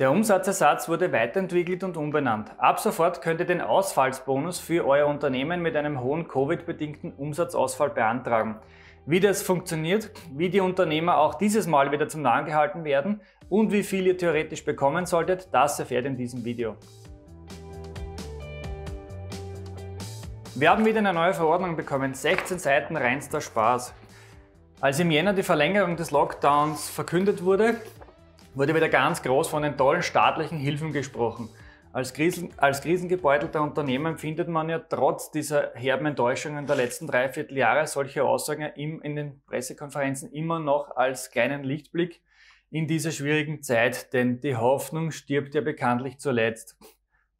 Der Umsatzersatz wurde weiterentwickelt und umbenannt. Ab sofort könnt ihr den Ausfallsbonus für euer Unternehmen mit einem hohen Covid-bedingten Umsatzausfall beantragen. Wie das funktioniert, wie die Unternehmer auch dieses Mal wieder zum Nahen gehalten werden und wie viel ihr theoretisch bekommen solltet, das erfährt in diesem Video. Wir haben wieder eine neue Verordnung bekommen, 16 Seiten reinster Spaß. Als im Jänner die Verlängerung des Lockdowns verkündet wurde, wurde wieder ganz groß von den tollen staatlichen Hilfen gesprochen. Als, Krisen, als krisengebeutelter Unternehmen findet man ja trotz dieser herben Enttäuschungen der letzten dreiviertel Jahre solche Aussagen im, in den Pressekonferenzen immer noch als kleinen Lichtblick in dieser schwierigen Zeit, denn die Hoffnung stirbt ja bekanntlich zuletzt.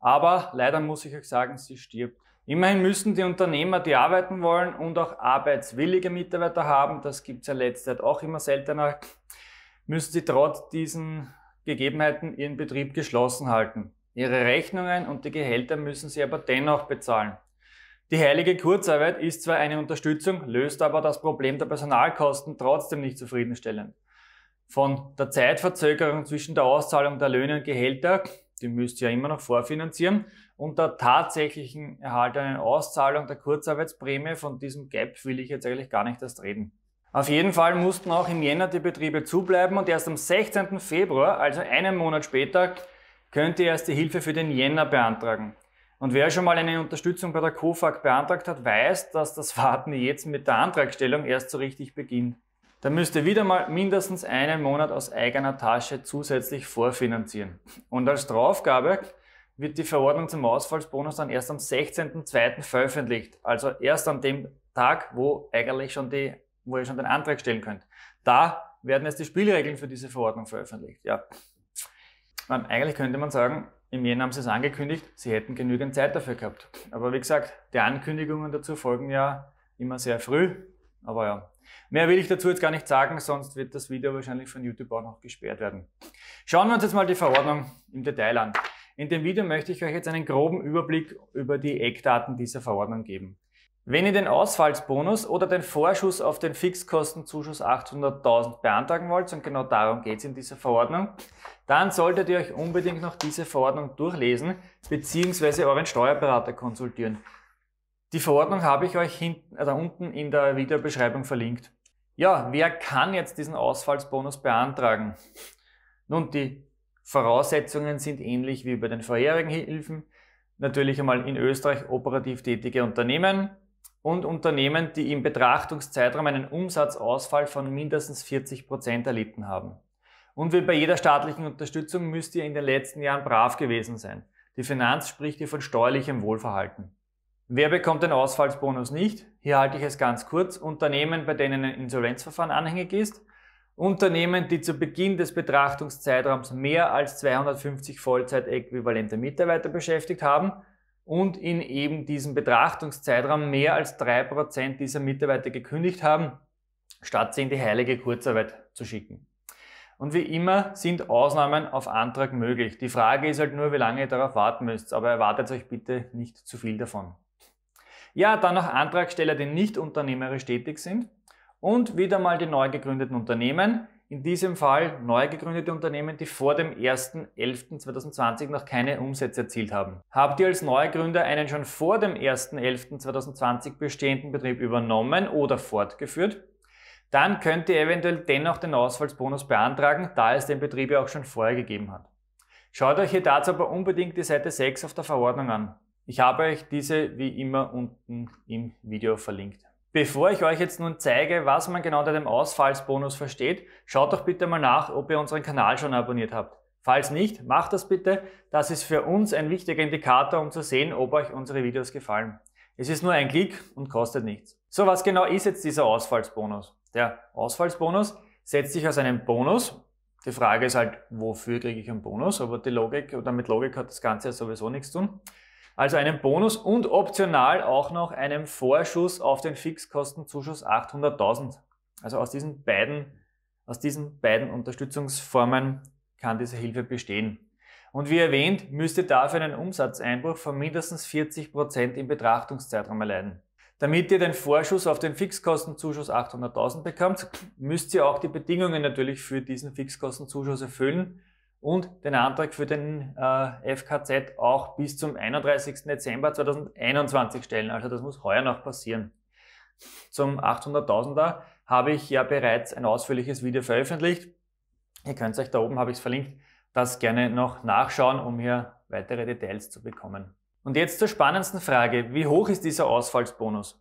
Aber leider muss ich euch sagen, sie stirbt. Immerhin müssen die Unternehmer, die arbeiten wollen und auch arbeitswillige Mitarbeiter haben, das gibt es ja letzte Zeit auch immer seltener, müssen Sie trotz diesen Gegebenheiten Ihren Betrieb geschlossen halten. Ihre Rechnungen und die Gehälter müssen Sie aber dennoch bezahlen. Die heilige Kurzarbeit ist zwar eine Unterstützung, löst aber das Problem der Personalkosten trotzdem nicht zufriedenstellend. Von der Zeitverzögerung zwischen der Auszahlung der Löhne und Gehälter, die müsst ihr ja immer noch vorfinanzieren, und der tatsächlichen erhaltenen Auszahlung der Kurzarbeitsprämie, von diesem Gap will ich jetzt eigentlich gar nicht erst reden. Auf jeden Fall mussten auch im Jänner die Betriebe zubleiben und erst am 16. Februar, also einen Monat später, könnt ihr erst die Hilfe für den Jänner beantragen. Und wer schon mal eine Unterstützung bei der COFAG beantragt hat, weiß, dass das Warten jetzt mit der Antragstellung erst so richtig beginnt. Da müsst ihr wieder mal mindestens einen Monat aus eigener Tasche zusätzlich vorfinanzieren. Und als Draufgabe wird die Verordnung zum Ausfallsbonus dann erst am 16.02. veröffentlicht, also erst an dem Tag, wo eigentlich schon die wo ihr schon den Antrag stellen könnt. Da werden jetzt die Spielregeln für diese Verordnung veröffentlicht. Ja. Und eigentlich könnte man sagen, im Jänner haben sie es angekündigt, sie hätten genügend Zeit dafür gehabt. Aber wie gesagt, die Ankündigungen dazu folgen ja immer sehr früh. Aber ja, mehr will ich dazu jetzt gar nicht sagen, sonst wird das Video wahrscheinlich von YouTube auch noch gesperrt werden. Schauen wir uns jetzt mal die Verordnung im Detail an. In dem Video möchte ich euch jetzt einen groben Überblick über die Eckdaten dieser Verordnung geben. Wenn ihr den Ausfallsbonus oder den Vorschuss auf den Fixkostenzuschuss 800.000 beantragen wollt, und genau darum geht es in dieser Verordnung, dann solltet ihr euch unbedingt noch diese Verordnung durchlesen bzw. euren Steuerberater konsultieren. Die Verordnung habe ich euch hinten, also unten in der Videobeschreibung verlinkt. Ja, wer kann jetzt diesen Ausfallsbonus beantragen? Nun, die Voraussetzungen sind ähnlich wie bei den vorherigen Hilfen. Natürlich einmal in Österreich operativ tätige Unternehmen, und Unternehmen, die im Betrachtungszeitraum einen Umsatzausfall von mindestens 40 Prozent erlitten haben. Und wie bei jeder staatlichen Unterstützung müsst ihr in den letzten Jahren brav gewesen sein. Die Finanz spricht hier von steuerlichem Wohlverhalten. Wer bekommt den Ausfallsbonus nicht? Hier halte ich es ganz kurz. Unternehmen, bei denen ein Insolvenzverfahren anhängig ist, Unternehmen, die zu Beginn des Betrachtungszeitraums mehr als 250 Vollzeitäquivalente Mitarbeiter beschäftigt haben und in eben diesem Betrachtungszeitraum mehr als drei Prozent dieser Mitarbeiter gekündigt haben, statt sie in die heilige Kurzarbeit zu schicken. Und wie immer sind Ausnahmen auf Antrag möglich. Die Frage ist halt nur, wie lange ihr darauf warten müsst, aber erwartet euch bitte nicht zu viel davon. Ja, dann noch Antragsteller, die nicht unternehmerisch tätig sind und wieder mal die neu gegründeten Unternehmen, in diesem Fall neu gegründete Unternehmen, die vor dem 1.11.2020 noch keine Umsätze erzielt haben. Habt ihr als Neugründer einen schon vor dem 1.11.2020 bestehenden Betrieb übernommen oder fortgeführt? Dann könnt ihr eventuell dennoch den Ausfallsbonus beantragen, da es den Betrieb ja auch schon vorher gegeben hat. Schaut euch hier dazu aber unbedingt die Seite 6 auf der Verordnung an. Ich habe euch diese wie immer unten im Video verlinkt. Bevor ich euch jetzt nun zeige, was man genau unter dem Ausfallsbonus versteht, schaut doch bitte mal nach, ob ihr unseren Kanal schon abonniert habt. Falls nicht, macht das bitte. Das ist für uns ein wichtiger Indikator, um zu sehen, ob euch unsere Videos gefallen. Es ist nur ein Klick und kostet nichts. So, was genau ist jetzt dieser Ausfallsbonus? Der Ausfallsbonus setzt sich aus einem Bonus. Die Frage ist halt, wofür kriege ich einen Bonus? Aber die Logik oder mit Logik hat das Ganze ja sowieso nichts zu tun also einen Bonus und optional auch noch einen Vorschuss auf den Fixkostenzuschuss 800.000. Also aus diesen beiden, aus diesen beiden Unterstützungsformen kann diese Hilfe bestehen. Und wie erwähnt, müsste dafür einen Umsatzeinbruch von mindestens 40 Prozent im Betrachtungszeitraum erleiden. Damit ihr den Vorschuss auf den Fixkostenzuschuss 800.000 bekommt, müsst ihr auch die Bedingungen natürlich für diesen Fixkostenzuschuss erfüllen und den Antrag für den äh, FKZ auch bis zum 31. Dezember 2021 stellen. Also das muss heuer noch passieren. Zum 800.000er habe ich ja bereits ein ausführliches Video veröffentlicht. Ihr könnt es euch da oben, habe ich es verlinkt, das gerne noch nachschauen, um hier weitere Details zu bekommen. Und jetzt zur spannendsten Frage. Wie hoch ist dieser Ausfallsbonus?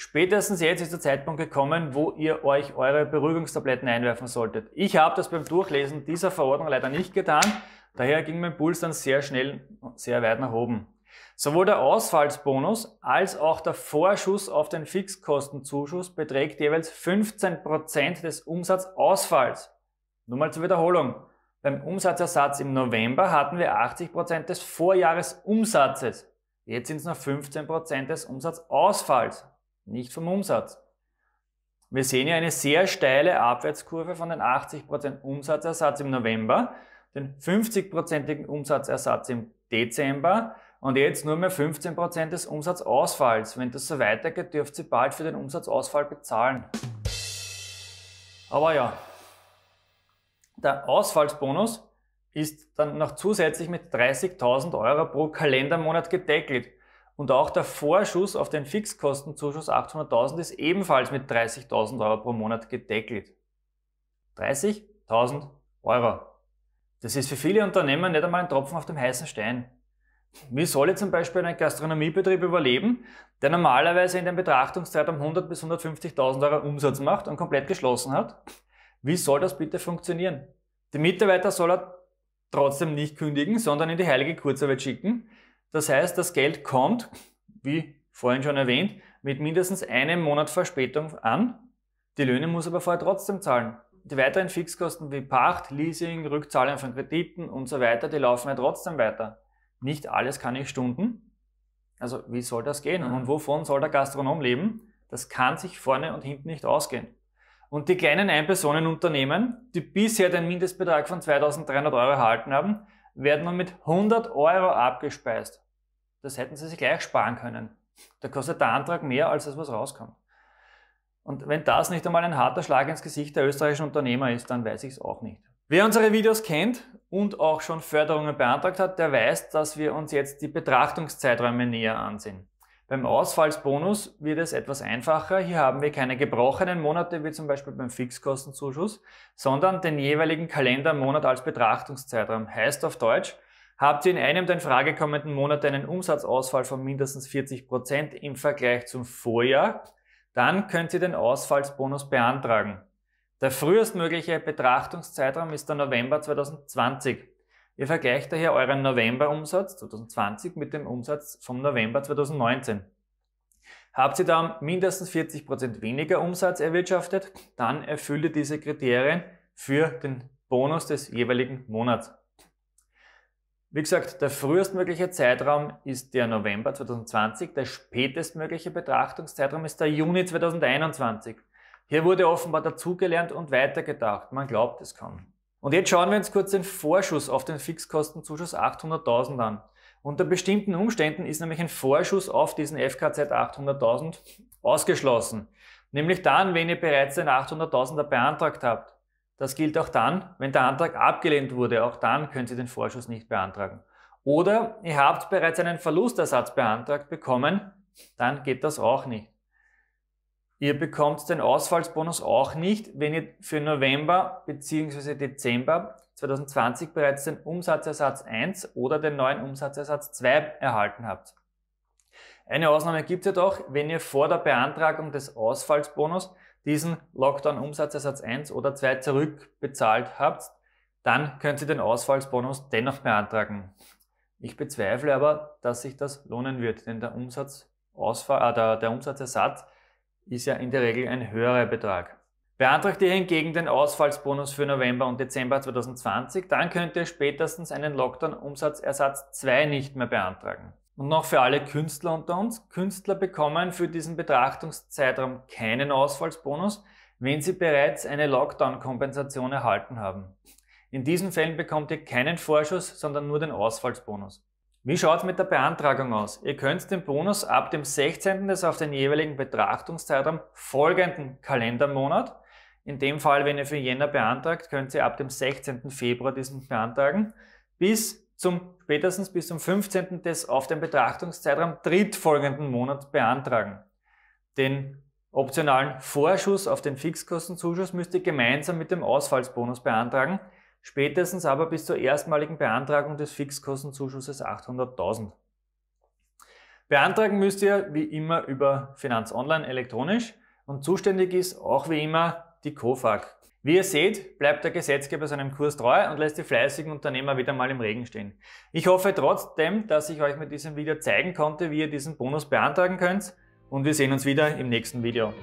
Spätestens jetzt ist der Zeitpunkt gekommen, wo ihr euch eure Beruhigungstabletten einwerfen solltet. Ich habe das beim Durchlesen dieser Verordnung leider nicht getan, daher ging mein Puls dann sehr schnell und sehr weit nach oben. Sowohl der Ausfallsbonus als auch der Vorschuss auf den Fixkostenzuschuss beträgt jeweils 15% des Umsatzausfalls. Nur mal zur Wiederholung. Beim Umsatzersatz im November hatten wir 80% des Vorjahresumsatzes. Jetzt sind es nur 15% des Umsatzausfalls nicht vom Umsatz. Wir sehen ja eine sehr steile Abwärtskurve von den 80% Umsatzersatz im November, den 50%igen Umsatzersatz im Dezember und jetzt nur mehr 15% des Umsatzausfalls. Wenn das so weitergeht, dürft ihr bald für den Umsatzausfall bezahlen. Aber ja, der Ausfallsbonus ist dann noch zusätzlich mit 30.000 Euro pro Kalendermonat gedeckelt. Und auch der Vorschuss auf den Fixkostenzuschuss 800.000 ist ebenfalls mit 30.000 Euro pro Monat gedeckelt. 30.000 Euro. Das ist für viele Unternehmer nicht einmal ein Tropfen auf dem heißen Stein. Wie soll jetzt zum Beispiel ein Gastronomiebetrieb überleben, der normalerweise in den um 100 bis 150.000 Euro Umsatz macht und komplett geschlossen hat? Wie soll das bitte funktionieren? Die Mitarbeiter soll er trotzdem nicht kündigen, sondern in die heilige Kurzarbeit schicken das heißt, das Geld kommt, wie vorhin schon erwähnt, mit mindestens einem Monat Verspätung an. Die Löhne muss aber vorher trotzdem zahlen. Die weiteren Fixkosten wie Pacht, Leasing, Rückzahlung von Krediten und so weiter, die laufen ja trotzdem weiter. Nicht alles kann ich stunden. Also wie soll das gehen? Mhm. Und wovon soll der Gastronom leben? Das kann sich vorne und hinten nicht ausgehen. Und die kleinen Einpersonenunternehmen, die bisher den Mindestbetrag von 2300 Euro erhalten haben, werden wir mit 100 Euro abgespeist. Das hätten sie sich gleich sparen können. Da kostet der Antrag mehr, als das, was rauskommt. Und wenn das nicht einmal ein harter Schlag ins Gesicht der österreichischen Unternehmer ist, dann weiß ich es auch nicht. Wer unsere Videos kennt und auch schon Förderungen beantragt hat, der weiß, dass wir uns jetzt die Betrachtungszeiträume näher ansehen. Beim Ausfallsbonus wird es etwas einfacher. Hier haben wir keine gebrochenen Monate, wie zum Beispiel beim Fixkostenzuschuss, sondern den jeweiligen Kalendermonat als Betrachtungszeitraum. Heißt auf Deutsch, habt ihr in einem der in Frage kommenden Monate einen Umsatzausfall von mindestens 40% Prozent im Vergleich zum Vorjahr, dann könnt ihr den Ausfallsbonus beantragen. Der frühestmögliche Betrachtungszeitraum ist der November 2020. Ihr vergleicht daher euren November-Umsatz 2020 mit dem Umsatz vom November 2019. Habt ihr da mindestens 40% Prozent weniger Umsatz erwirtschaftet, dann erfüllt ihr diese Kriterien für den Bonus des jeweiligen Monats. Wie gesagt, der frühestmögliche Zeitraum ist der November 2020, der spätestmögliche Betrachtungszeitraum ist der Juni 2021. Hier wurde offenbar dazugelernt und weitergedacht. Man glaubt es kaum. Und jetzt schauen wir uns kurz den Vorschuss auf den Fixkostenzuschuss 800.000 an. Unter bestimmten Umständen ist nämlich ein Vorschuss auf diesen FKZ 800.000 ausgeschlossen. Nämlich dann, wenn ihr bereits den 800.000er beantragt habt. Das gilt auch dann, wenn der Antrag abgelehnt wurde. Auch dann könnt ihr den Vorschuss nicht beantragen. Oder ihr habt bereits einen Verlustersatz beantragt bekommen, dann geht das auch nicht. Ihr bekommt den Ausfallsbonus auch nicht, wenn ihr für November bzw. Dezember 2020 bereits den Umsatzersatz 1 oder den neuen Umsatzersatz 2 erhalten habt. Eine Ausnahme gibt es jedoch, wenn ihr vor der Beantragung des Ausfallsbonus diesen Lockdown-Umsatzersatz 1 oder 2 zurückbezahlt habt, dann könnt ihr den Ausfallsbonus dennoch beantragen. Ich bezweifle aber, dass sich das lohnen wird, denn der, Umsatz äh, der, der Umsatzersatz ist ja in der Regel ein höherer Betrag. Beantragt ihr hingegen den Ausfallsbonus für November und Dezember 2020, dann könnt ihr spätestens einen Lockdown-Umsatzersatz 2 nicht mehr beantragen. Und noch für alle Künstler unter uns, Künstler bekommen für diesen Betrachtungszeitraum keinen Ausfallsbonus, wenn sie bereits eine Lockdown-Kompensation erhalten haben. In diesen Fällen bekommt ihr keinen Vorschuss, sondern nur den Ausfallsbonus. Wie schaut es mit der Beantragung aus? Ihr könnt den Bonus ab dem 16. des auf den jeweiligen Betrachtungszeitraum folgenden Kalendermonat, in dem Fall, wenn ihr für Jänner beantragt, könnt ihr ab dem 16. Februar diesen beantragen, bis zum spätestens bis zum 15. des auf den Betrachtungszeitraum drittfolgenden Monat beantragen. Den optionalen Vorschuss auf den Fixkostenzuschuss müsst ihr gemeinsam mit dem Ausfallsbonus beantragen, spätestens aber bis zur erstmaligen Beantragung des Fixkostenzuschusses 800.000. Beantragen müsst ihr wie immer über Finanzonline elektronisch und zuständig ist auch wie immer die KOFAG. Wie ihr seht, bleibt der Gesetzgeber seinem Kurs treu und lässt die fleißigen Unternehmer wieder mal im Regen stehen. Ich hoffe trotzdem, dass ich euch mit diesem Video zeigen konnte, wie ihr diesen Bonus beantragen könnt und wir sehen uns wieder im nächsten Video.